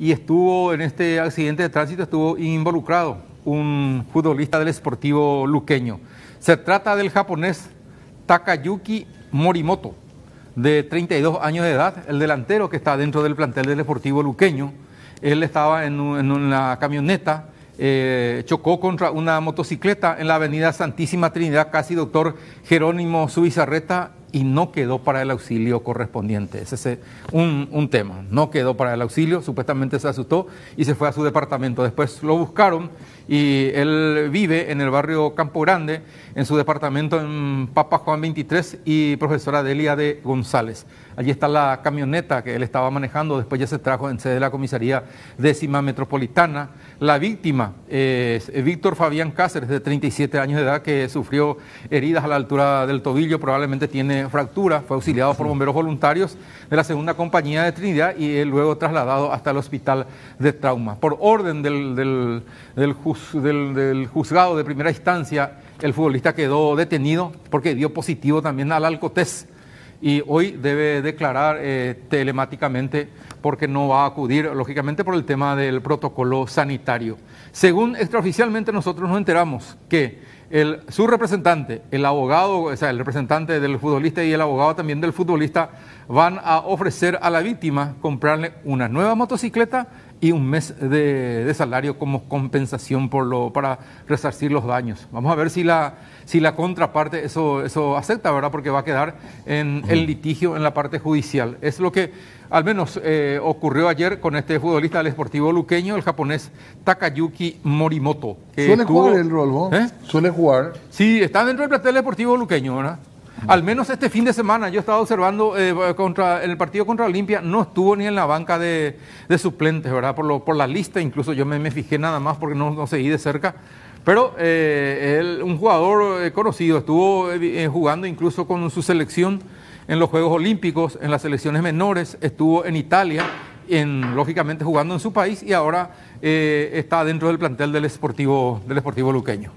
y estuvo en este accidente de tránsito, estuvo involucrado un futbolista del esportivo Luqueño. Se trata del japonés Takayuki Morimoto, de 32 años de edad, el delantero que está dentro del plantel del esportivo Luqueño. Él estaba en, una camioneta, eh, chocó contra una motocicleta en la avenida Santísima Trinidad, casi doctor Jerónimo reta y no quedó para el auxilio correspondiente. Ese es eh, un, un, tema, no quedó para el auxilio, supuestamente se asustó y se fue a su departamento. Después lo buscaron y él vive en el barrio Campo Grande, en su departamento en Papa Juan 23 y profesora Delia de González. Allí está la camioneta que él estaba manejando, después ya se trajo en sede de la comisaría décima metropolitana. La víctima es Víctor Fabián Cáceres, de 37 años de edad, que sufrió heridas a la altura del tobillo, probablemente tiene fractura, fue auxiliado por bomberos voluntarios de la segunda compañía de Trinidad y luego trasladado hasta el hospital de trauma. Por orden del, del, juzgado de primera instancia, el futbolista quedó detenido porque dio positivo también al alcotés y hoy debe declarar eh, telemáticamente porque no va a acudir, lógicamente, por el tema del protocolo sanitario. Según extraoficialmente nosotros nos enteramos que el, su representante, el abogado, o sea, el representante del futbolista y el abogado también del futbolista van a ofrecer a la víctima comprarle una nueva motocicleta y un mes de, salario como compensación por lo, para resarcir los daños. Vamos a ver si la, si la contraparte eso, eso acepta, ¿verdad? Porque va a quedar en el litigio en la parte judicial. Es lo que al menos eh, ocurrió ayer con este futbolista del Esportivo Luqueño, el japonés Takayuki Morimoto. Suele jugar el rol, ¿eh? Suele jugar. Sí, está dentro del plantel Esportivo Luqueño, ¿verdad? Al menos este fin de semana, yo estaba observando en eh, el partido contra Olimpia, no estuvo ni en la banca de, suplentes, ¿verdad? Por, lo, por la lista, incluso yo me, fijé nada más porque no, no seguí de cerca. Pero eh, un jugador eh, conocido estuvo jugando incluso con su selección en los Juegos Olímpicos, en las selecciones menores, estuvo en Italia, en, lógicamente jugando en su país y ahora está dentro del plantel del Sportivo, del esportivo Luqueño.